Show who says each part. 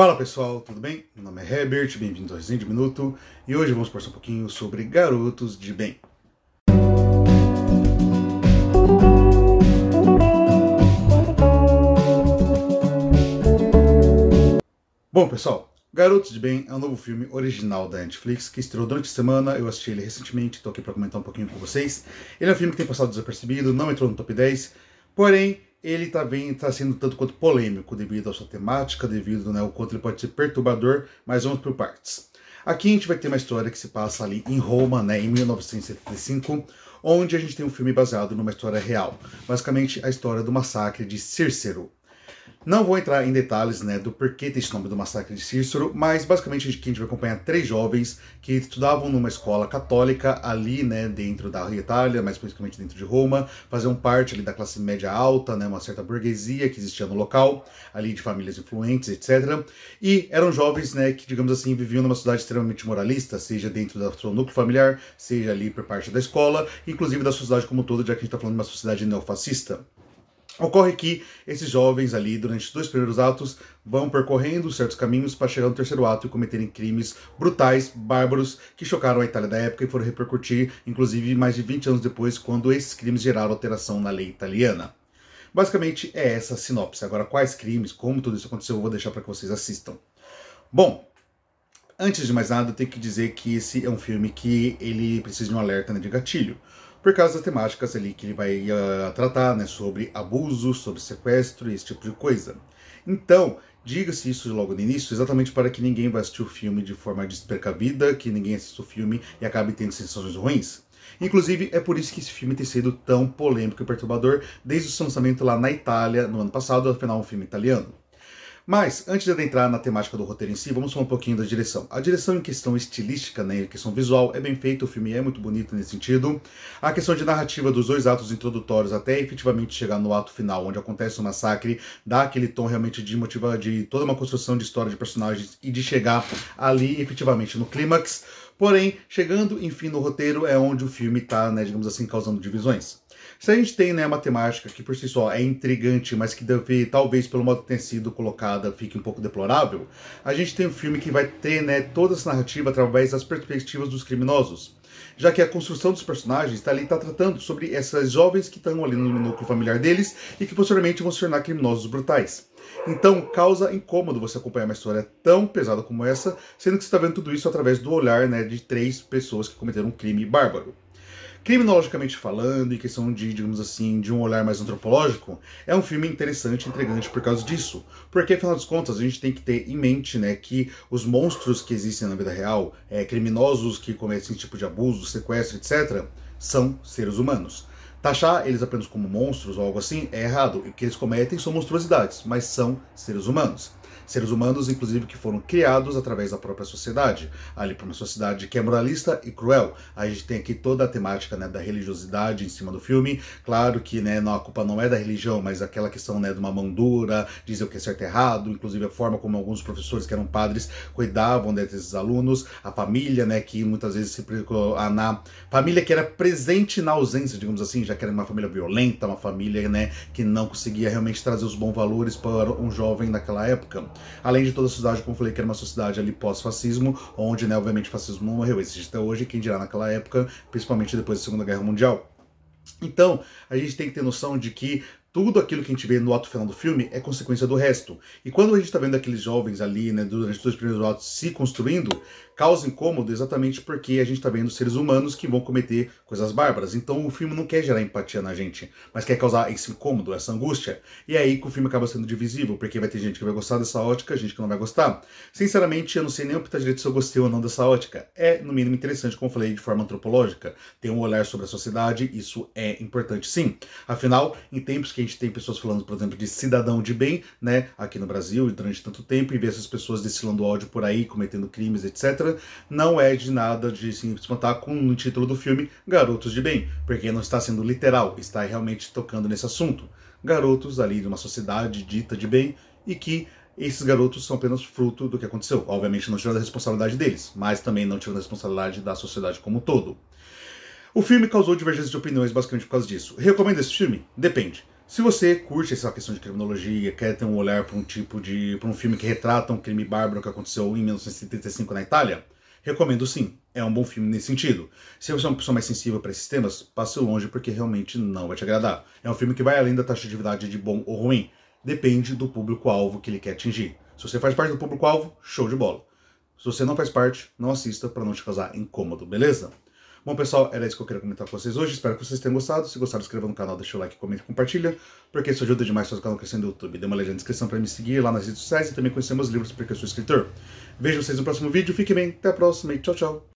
Speaker 1: Fala pessoal, tudo bem? Meu nome é Herbert, bem-vindos ao Resenha de Minuto e hoje vamos conversar um pouquinho sobre garotos de bem. Bom pessoal, Garotos de Bem é um novo filme original da Netflix que estreou durante a semana. Eu assisti ele recentemente, estou aqui para comentar um pouquinho com vocês. Ele é um filme que tem passado desapercebido, não entrou no top 10, porém ele também está tá sendo tanto quanto polêmico devido à sua temática, devido né, ao quanto ele pode ser perturbador, mas vamos por partes. Aqui a gente vai ter uma história que se passa ali em Roma, né, em 1975, onde a gente tem um filme baseado numa história real. Basicamente, a história do massacre de Cícero, não vou entrar em detalhes né, do porquê tem esse nome do massacre de Cícero, mas basicamente a gente vai acompanhar é três jovens que estudavam numa escola católica ali né, dentro da Itália, mais principalmente dentro de Roma, faziam parte ali da classe média alta, né, uma certa burguesia que existia no local, ali de famílias influentes, etc. E eram jovens né, que, digamos assim, viviam numa cidade extremamente moralista, seja dentro do seu núcleo familiar, seja ali por parte da escola, inclusive da sociedade como toda, já que a gente está falando de uma sociedade neofascista. Ocorre que esses jovens ali, durante os dois primeiros atos, vão percorrendo certos caminhos para chegar no terceiro ato e cometerem crimes brutais, bárbaros, que chocaram a Itália da época e foram repercutir, inclusive, mais de 20 anos depois, quando esses crimes geraram alteração na lei italiana. Basicamente é essa a sinopse. Agora, quais crimes, como tudo isso aconteceu, eu vou deixar para que vocês assistam. Bom, antes de mais nada, eu tenho que dizer que esse é um filme que ele precisa de um alerta né, de gatilho por causa das temáticas ali que ele vai uh, tratar, né, sobre abuso, sobre sequestro e esse tipo de coisa. Então, diga-se isso logo no início, exatamente para que ninguém vá assistir o filme de forma despercebida, que ninguém assista o filme e acabe tendo sensações ruins. Inclusive, é por isso que esse filme tem sido tão polêmico e perturbador desde o seu lançamento lá na Itália no ano passado, afinal, um filme italiano. Mas, antes de adentrar na temática do roteiro em si, vamos falar um pouquinho da direção. A direção em questão estilística, né, em questão visual, é bem feita, o filme é muito bonito nesse sentido. A questão de narrativa dos dois atos introdutórios até efetivamente chegar no ato final, onde acontece o massacre, dá aquele tom realmente de motiva de toda uma construção de história de personagens e de chegar ali efetivamente no clímax. Porém, chegando enfim no roteiro é onde o filme está, né, digamos assim, causando divisões. Se a gente tem né, a matemática, que por si só é intrigante, mas que deve, talvez pelo modo que tenha sido colocada, fique um pouco deplorável, a gente tem um filme que vai ter né, toda essa narrativa através das perspectivas dos criminosos já que a construção dos personagens está ali tá tratando sobre essas jovens que estão ali no núcleo familiar deles e que posteriormente vão se tornar criminosos brutais. Então, causa incômodo você acompanhar uma história tão pesada como essa, sendo que você está vendo tudo isso através do olhar né, de três pessoas que cometeram um crime bárbaro. Criminologicamente falando, em questão de, digamos assim, de um olhar mais antropológico, é um filme interessante e intrigante por causa disso. Porque, afinal de contas, a gente tem que ter em mente né, que os monstros que existem na vida real, é, criminosos que cometem esse tipo de abuso, sequestro, etc., são seres humanos Taxar eles apenas como monstros ou algo assim é errado. O que eles cometem são monstruosidades, mas são seres humanos. Seres humanos, inclusive, que foram criados através da própria sociedade. Ali, para uma sociedade que é moralista e cruel. A gente tem aqui toda a temática né, da religiosidade em cima do filme. Claro que né, não, a culpa não é da religião, mas aquela questão né, de uma mão dura, dizer o que é certo e errado, inclusive a forma como alguns professores que eram padres cuidavam né, desses alunos, a família, né, que muitas vezes se. Na família que era presente na ausência, digamos assim, já que era uma família violenta, uma família né, que não conseguia realmente trazer os bons valores para um jovem naquela época. Além de toda a sociedade, como eu falei, que era uma sociedade ali pós-fascismo, onde, né, obviamente, o fascismo não morreu, existe até hoje, quem dirá naquela época, principalmente depois da Segunda Guerra Mundial. Então, a gente tem que ter noção de que tudo aquilo que a gente vê no ato final do filme é consequência do resto. E quando a gente está vendo aqueles jovens ali, né, durante os dois primeiros atos se construindo, causa incômodo exatamente porque a gente está vendo seres humanos que vão cometer coisas bárbaras. Então o filme não quer gerar empatia na gente, mas quer causar esse incômodo, essa angústia. E é aí que o filme acaba sendo divisível, porque vai ter gente que vai gostar dessa ótica, gente que não vai gostar. Sinceramente, eu não sei nem optar tá direito se eu gostei ou não dessa ótica. É, no mínimo, interessante, como eu falei, de forma antropológica. Tem um olhar sobre a sociedade, isso é importante sim. Afinal, em tempos que que a gente tem pessoas falando, por exemplo, de cidadão de bem, né, aqui no Brasil durante tanto tempo, e ver essas pessoas destilando ódio por aí, cometendo crimes, etc., não é de nada de se espantar com o título do filme Garotos de Bem, porque não está sendo literal, está realmente tocando nesse assunto. Garotos ali de uma sociedade dita de bem e que esses garotos são apenas fruto do que aconteceu. Obviamente não tirando a responsabilidade deles, mas também não tirando a responsabilidade da sociedade como um todo. O filme causou divergências de opiniões basicamente por causa disso. Recomendo esse filme? Depende. Se você curte essa questão de criminologia, quer ter um olhar para um tipo de. para um filme que retrata um crime bárbaro que aconteceu em 1975 na Itália, recomendo sim. É um bom filme nesse sentido. Se você é uma pessoa mais sensível para esses temas, passe longe porque realmente não vai te agradar. É um filme que vai além da taxatividade de bom ou ruim. Depende do público-alvo que ele quer atingir. Se você faz parte do público-alvo, show de bola. Se você não faz parte, não assista para não te causar incômodo, beleza? Bom, pessoal, era isso que eu queria comentar com vocês hoje. Espero que vocês tenham gostado. Se gostaram, inscreva no canal, deixa o like, comenta e compartilha, porque isso ajuda demais o canal crescendo no YouTube. Dê uma olhada na descrição para me seguir lá nas redes sociais e também conhecer meus livros, porque eu sou escritor. Vejo vocês no próximo vídeo. Fiquem bem, até a próxima e tchau, tchau.